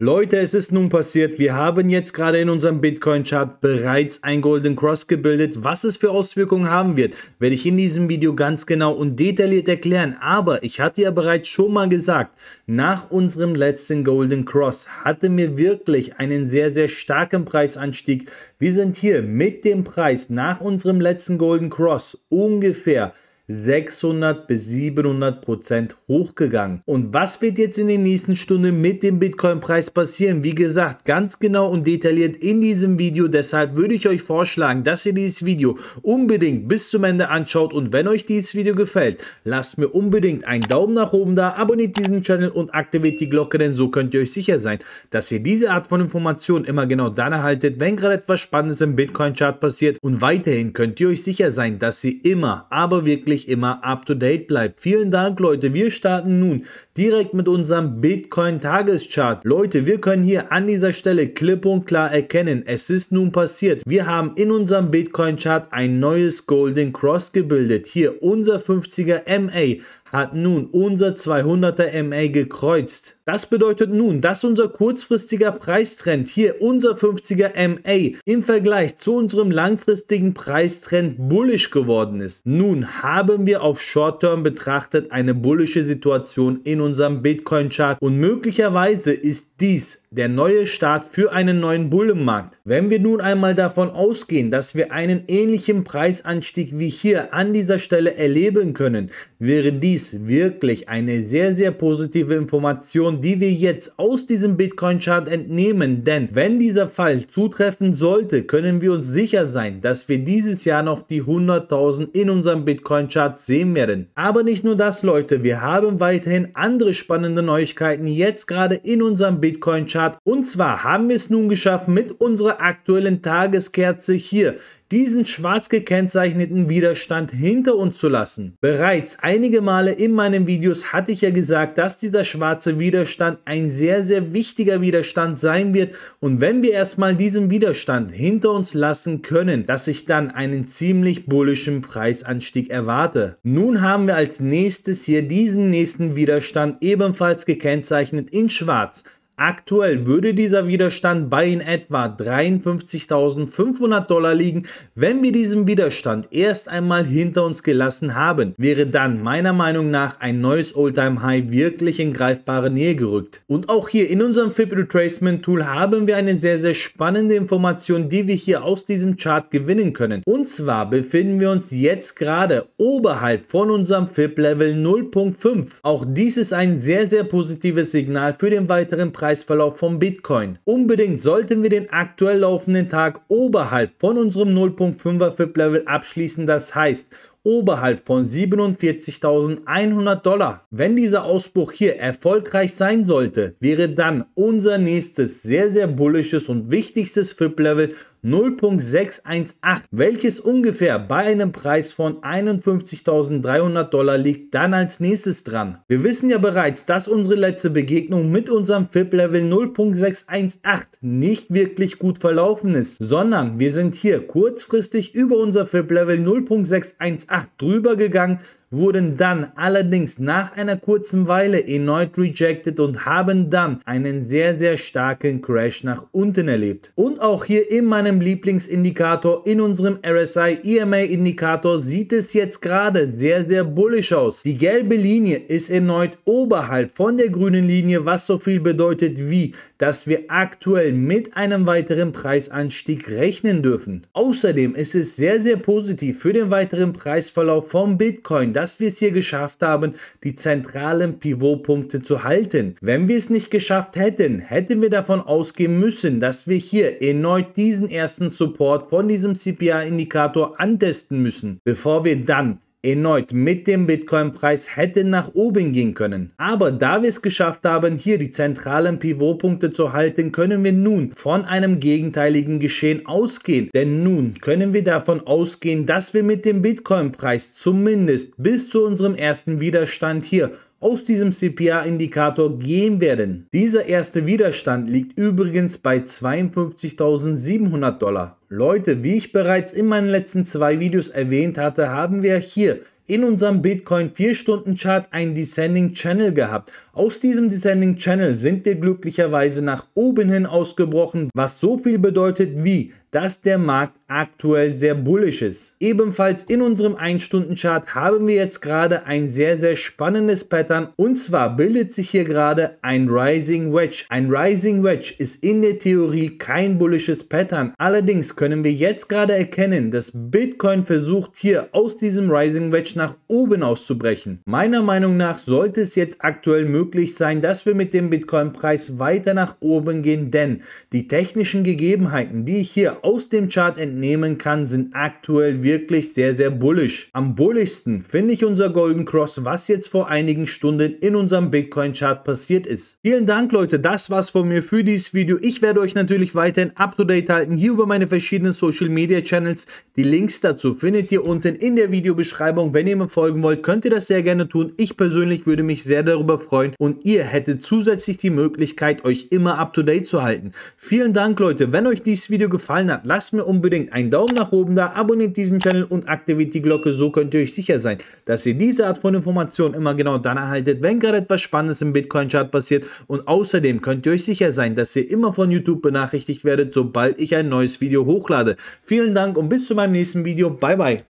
Leute, es ist nun passiert. Wir haben jetzt gerade in unserem Bitcoin-Chart bereits ein Golden Cross gebildet. Was es für Auswirkungen haben wird, werde ich in diesem Video ganz genau und detailliert erklären. Aber ich hatte ja bereits schon mal gesagt, nach unserem letzten Golden Cross hatten wir wirklich einen sehr, sehr starken Preisanstieg. Wir sind hier mit dem Preis nach unserem letzten Golden Cross ungefähr 600 bis 700 Prozent hochgegangen. Und was wird jetzt in den nächsten Stunden mit dem Bitcoin-Preis passieren? Wie gesagt, ganz genau und detailliert in diesem Video. Deshalb würde ich euch vorschlagen, dass ihr dieses Video unbedingt bis zum Ende anschaut. Und wenn euch dieses Video gefällt, lasst mir unbedingt einen Daumen nach oben da, abonniert diesen Channel und aktiviert die Glocke, denn so könnt ihr euch sicher sein, dass ihr diese Art von Informationen immer genau dann erhaltet, wenn gerade etwas Spannendes im Bitcoin-Chart passiert. Und weiterhin könnt ihr euch sicher sein, dass ihr immer, aber wirklich wirklich immer up-to-date bleibt. Vielen Dank, Leute. Wir starten nun direkt mit unserem Bitcoin-Tageschart. Leute, wir können hier an dieser Stelle klipp und klar erkennen, es ist nun passiert. Wir haben in unserem Bitcoin-Chart ein neues Golden Cross gebildet. Hier unser 50er MA hat nun unser 200er MA gekreuzt. Das bedeutet nun, dass unser kurzfristiger Preistrend hier unser 50er MA im Vergleich zu unserem langfristigen Preistrend bullisch geworden ist. Nun haben wir auf Short Term betrachtet eine bullische Situation in unserem Bitcoin Chart und möglicherweise ist dies der neue Start für einen neuen Bullenmarkt. Wenn wir nun einmal davon ausgehen, dass wir einen ähnlichen Preisanstieg wie hier an dieser Stelle erleben können, wäre dies wirklich eine sehr, sehr positive Information, die wir jetzt aus diesem Bitcoin-Chart entnehmen. Denn wenn dieser Fall zutreffen sollte, können wir uns sicher sein, dass wir dieses Jahr noch die 100.000 in unserem Bitcoin-Chart sehen werden. Aber nicht nur das, Leute, wir haben weiterhin andere spannende Neuigkeiten jetzt gerade in unserem Bitcoin-Chart hat. Und zwar haben wir es nun geschafft, mit unserer aktuellen Tageskerze hier diesen schwarz gekennzeichneten Widerstand hinter uns zu lassen. Bereits einige Male in meinen Videos hatte ich ja gesagt, dass dieser schwarze Widerstand ein sehr, sehr wichtiger Widerstand sein wird und wenn wir erstmal diesen Widerstand hinter uns lassen können, dass ich dann einen ziemlich bullischen Preisanstieg erwarte. Nun haben wir als nächstes hier diesen nächsten Widerstand ebenfalls gekennzeichnet in schwarz. Aktuell würde dieser Widerstand bei in etwa 53.500 Dollar liegen. Wenn wir diesen Widerstand erst einmal hinter uns gelassen haben, wäre dann meiner Meinung nach ein neues Oldtime High wirklich in greifbare Nähe gerückt. Und auch hier in unserem FIB Retracement Tool haben wir eine sehr, sehr spannende Information, die wir hier aus diesem Chart gewinnen können. Und zwar befinden wir uns jetzt gerade oberhalb von unserem FIB Level 0.5. Auch dies ist ein sehr, sehr positives Signal für den weiteren Preis Preisverlauf vom Bitcoin. Unbedingt sollten wir den aktuell laufenden Tag oberhalb von unserem 0.5er FIP-Level abschließen, das heißt oberhalb von 47.100 Dollar. Wenn dieser Ausbruch hier erfolgreich sein sollte, wäre dann unser nächstes sehr, sehr bullisches und wichtigstes FIP-Level 0.618, welches ungefähr bei einem Preis von 51.300 Dollar liegt, dann als nächstes dran. Wir wissen ja bereits, dass unsere letzte Begegnung mit unserem FIP-Level 0.618 nicht wirklich gut verlaufen ist, sondern wir sind hier kurzfristig über unser FIP-Level 0.618 drüber gegangen wurden dann allerdings nach einer kurzen Weile erneut rejected und haben dann einen sehr, sehr starken Crash nach unten erlebt. Und auch hier in meinem Lieblingsindikator, in unserem RSI EMA Indikator, sieht es jetzt gerade sehr, sehr bullisch aus. Die gelbe Linie ist erneut oberhalb von der grünen Linie, was so viel bedeutet wie, dass wir aktuell mit einem weiteren Preisanstieg rechnen dürfen. Außerdem ist es sehr, sehr positiv für den weiteren Preisverlauf von Bitcoin, dass wir es hier geschafft haben, die zentralen Pivotpunkte zu halten. Wenn wir es nicht geschafft hätten, hätten wir davon ausgehen müssen, dass wir hier erneut diesen ersten Support von diesem CPI-Indikator antesten müssen, bevor wir dann erneut mit dem Bitcoin-Preis hätte nach oben gehen können. Aber da wir es geschafft haben, hier die zentralen Pivotpunkte zu halten, können wir nun von einem gegenteiligen Geschehen ausgehen. Denn nun können wir davon ausgehen, dass wir mit dem Bitcoin-Preis zumindest bis zu unserem ersten Widerstand hier aus diesem CPA-Indikator gehen werden. Dieser erste Widerstand liegt übrigens bei 52.700 Dollar. Leute, wie ich bereits in meinen letzten zwei Videos erwähnt hatte, haben wir hier in unserem Bitcoin 4-Stunden-Chart einen Descending Channel gehabt. Aus diesem Descending Channel sind wir glücklicherweise nach oben hin ausgebrochen, was so viel bedeutet wie dass der Markt aktuell sehr bullisch ist. Ebenfalls in unserem 1-Stunden-Chart haben wir jetzt gerade ein sehr, sehr spannendes Pattern und zwar bildet sich hier gerade ein Rising Wedge. Ein Rising Wedge ist in der Theorie kein bullisches Pattern. Allerdings können wir jetzt gerade erkennen, dass Bitcoin versucht hier aus diesem Rising Wedge nach oben auszubrechen. Meiner Meinung nach sollte es jetzt aktuell möglich sein, dass wir mit dem Bitcoin-Preis weiter nach oben gehen, denn die technischen Gegebenheiten, die ich hier aus dem Chart entnehmen kann, sind aktuell wirklich sehr, sehr bullisch. Am bullischsten finde ich unser Golden Cross, was jetzt vor einigen Stunden in unserem Bitcoin-Chart passiert ist. Vielen Dank, Leute. Das war's von mir für dieses Video. Ich werde euch natürlich weiterhin up-to-date halten, hier über meine verschiedenen Social-Media-Channels. Die Links dazu findet ihr unten in der Videobeschreibung. Wenn ihr mir folgen wollt, könnt ihr das sehr gerne tun. Ich persönlich würde mich sehr darüber freuen und ihr hättet zusätzlich die Möglichkeit, euch immer up-to-date zu halten. Vielen Dank, Leute. Wenn euch dieses Video gefallen hat, hat, lasst mir unbedingt einen Daumen nach oben da, abonniert diesen Channel und aktiviert die Glocke. So könnt ihr euch sicher sein, dass ihr diese Art von Informationen immer genau dann erhaltet, wenn gerade etwas Spannendes im Bitcoin-Chart passiert. Und außerdem könnt ihr euch sicher sein, dass ihr immer von YouTube benachrichtigt werdet, sobald ich ein neues Video hochlade. Vielen Dank und bis zu meinem nächsten Video. Bye, bye.